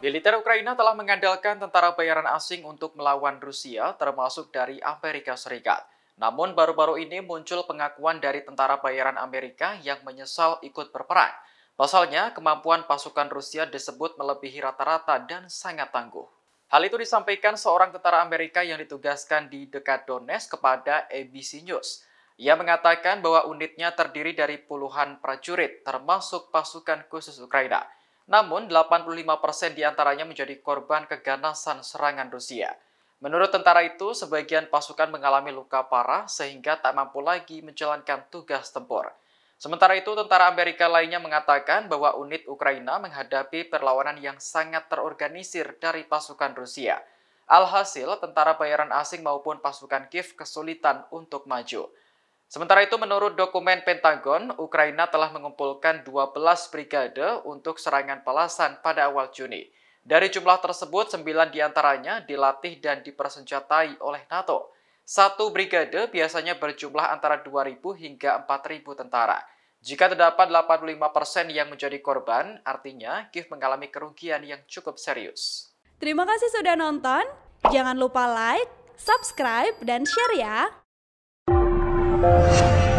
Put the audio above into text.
Militer Ukraina telah mengandalkan tentara bayaran asing untuk melawan Rusia, termasuk dari Amerika Serikat. Namun baru-baru ini muncul pengakuan dari tentara bayaran Amerika yang menyesal ikut berperang. Pasalnya, kemampuan pasukan Rusia disebut melebihi rata-rata dan sangat tangguh. Hal itu disampaikan seorang tentara Amerika yang ditugaskan di dekat Donetsk kepada ABC News. Ia mengatakan bahwa unitnya terdiri dari puluhan prajurit, termasuk pasukan khusus Ukraina. Namun, 85% diantaranya menjadi korban keganasan serangan Rusia. Menurut tentara itu, sebagian pasukan mengalami luka parah sehingga tak mampu lagi menjalankan tugas tempur. Sementara itu, tentara Amerika lainnya mengatakan bahwa unit Ukraina menghadapi perlawanan yang sangat terorganisir dari pasukan Rusia. Alhasil, tentara bayaran asing maupun pasukan Kiev kesulitan untuk maju. Sementara itu, menurut dokumen Pentagon, Ukraina telah mengumpulkan 12 brigade untuk serangan balasan pada awal Juni. Dari jumlah tersebut, 9 diantaranya dilatih dan dipersenjatai oleh NATO. Satu brigade biasanya berjumlah antara 2.000 hingga 4.000 tentara. Jika terdapat 85% persen yang menjadi korban, artinya Kiev mengalami kerugian yang cukup serius. Terima kasih sudah nonton. Jangan lupa like, subscribe, dan share ya. Thank you.